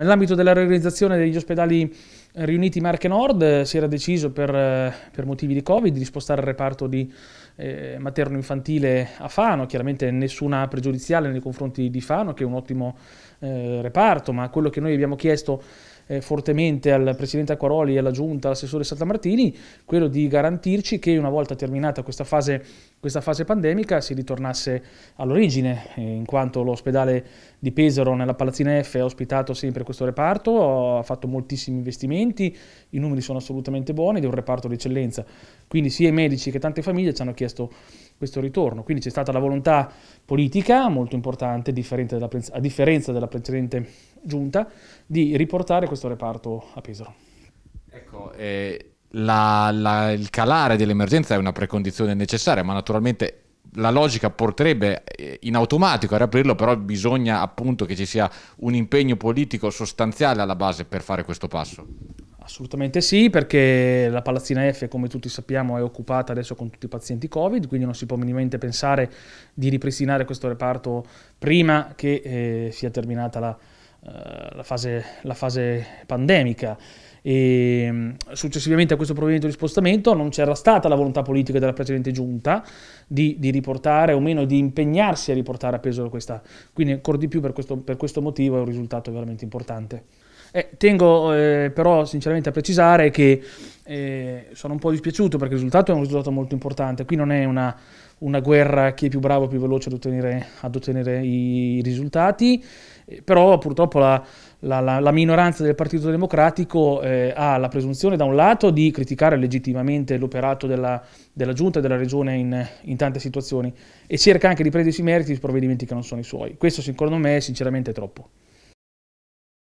Nell'ambito della realizzazione degli ospedali eh, riuniti Marche Nord eh, si era deciso per, eh, per motivi di Covid di spostare il reparto di eh, materno-infantile a Fano, chiaramente nessuna pregiudiziale nei confronti di Fano che è un ottimo eh, reparto, ma quello che noi abbiamo chiesto eh, fortemente al Presidente Acquaroli, alla Giunta, all'assessore Santamartini, quello di garantirci che una volta terminata questa fase, questa fase pandemica si ritornasse all'origine, eh, in quanto l'ospedale di Pesaro nella Palazzina F ha ospitato sempre questo reparto, ha fatto moltissimi investimenti, i numeri sono assolutamente buoni ed è un reparto di eccellenza. Quindi sia i medici che tante famiglie ci hanno chiesto questo ritorno. Quindi c'è stata la volontà politica molto importante, della, a differenza della precedente giunta, di riportare questo reparto a Pesaro. Ecco, eh, la, la, il calare dell'emergenza è una precondizione necessaria, ma naturalmente la logica porterebbe eh, in automatico a riaprirlo, però bisogna appunto che ci sia un impegno politico sostanziale alla base per fare questo passo. Assolutamente sì, perché la palazzina F, come tutti sappiamo, è occupata adesso con tutti i pazienti Covid, quindi non si può minimamente pensare di ripristinare questo reparto prima che eh, sia terminata la, eh, la, fase, la fase pandemica e mm, successivamente a questo provvedimento di spostamento non c'era stata la volontà politica della precedente giunta di, di riportare o meno di impegnarsi a riportare a peso questa. Quindi ancora di più per questo, per questo motivo è un risultato veramente importante. Eh, tengo eh, però sinceramente a precisare che eh, sono un po' dispiaciuto perché il risultato è un risultato molto importante. Qui non è una, una guerra chi è più bravo, più veloce ad ottenere, ad ottenere i risultati, eh, però purtroppo la, la, la, la, minoranza del Partito Democratico eh, ha la presunzione da un lato di criticare legittimamente l'operato della, della Giunta e della Regione in, in tante situazioni e cerca anche di prendersi i meriti di provvedimenti che non sono i suoi. Questo secondo me sinceramente è troppo.